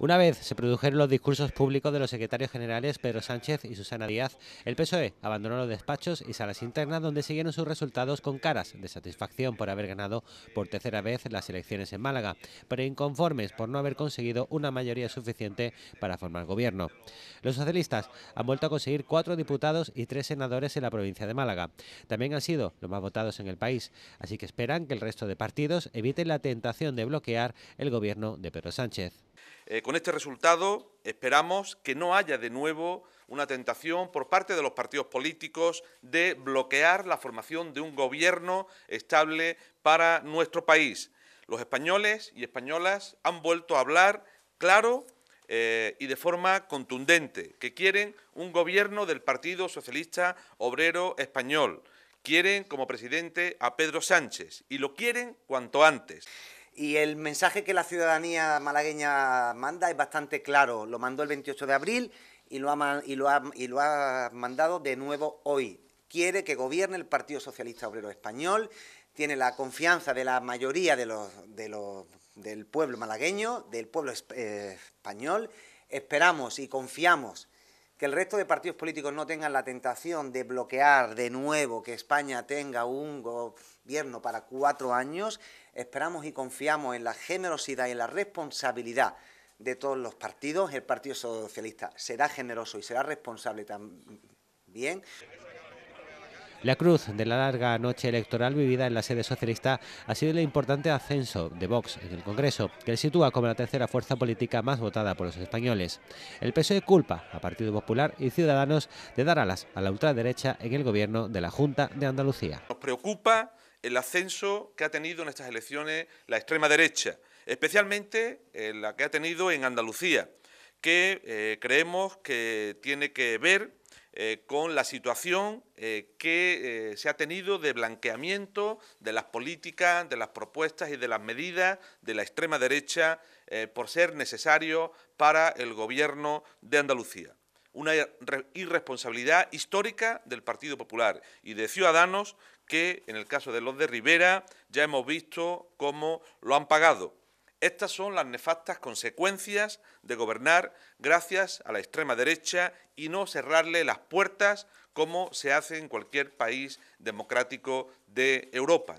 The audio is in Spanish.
Una vez se produjeron los discursos públicos de los secretarios generales Pedro Sánchez y Susana Díaz, el PSOE abandonó los despachos y salas internas donde siguieron sus resultados con caras de satisfacción por haber ganado por tercera vez las elecciones en Málaga, pero inconformes por no haber conseguido una mayoría suficiente para formar gobierno. Los socialistas han vuelto a conseguir cuatro diputados y tres senadores en la provincia de Málaga. También han sido los más votados en el país, así que esperan que el resto de partidos eviten la tentación de bloquear el gobierno de Pedro Sánchez. Eh, con este resultado esperamos que no haya de nuevo una tentación por parte de los partidos políticos de bloquear la formación de un gobierno estable para nuestro país. Los españoles y españolas han vuelto a hablar claro eh, y de forma contundente, que quieren un gobierno del Partido Socialista Obrero Español. Quieren como presidente a Pedro Sánchez y lo quieren cuanto antes. Y el mensaje que la ciudadanía malagueña manda es bastante claro. Lo mandó el 28 de abril y lo ha, y lo ha, mandado de nuevo hoy. Quiere que gobierne el Partido Socialista Obrero Español, tiene la confianza de la mayoría del pueblo malagueño, del pueblo eh, español. Esperamos y confiamos que el resto de partidos políticos no tengan la tentación de bloquear de nuevo que España tenga un gobierno para cuatro años, esperamos y confiamos en la generosidad y en la responsabilidad de todos los partidos. El Partido Socialista será generoso y será responsable también. La cruz de la larga noche electoral vivida en la sede socialista ha sido el importante ascenso de Vox en el Congreso, que le sitúa como la tercera fuerza política más votada por los españoles. El peso de culpa a Partido Popular y Ciudadanos de dar alas a la ultraderecha en el gobierno de la Junta de Andalucía. Nos preocupa el ascenso que ha tenido en estas elecciones la extrema derecha, especialmente eh, la que ha tenido en Andalucía, que eh, creemos que tiene que ver eh, con la situación eh, que eh, se ha tenido de blanqueamiento de las políticas, de las propuestas y de las medidas de la extrema derecha por ser necesario para el gobierno de Andalucía. Una irresponsabilidad histórica del Partido Popular y de Ciudadanos que, en el caso de los de Rivera, ya hemos visto cómo lo han pagado estas son las nefastas consecuencias de gobernar gracias a la extrema derecha y no cerrarle las puertas como se hace en cualquier país democrático de Europa.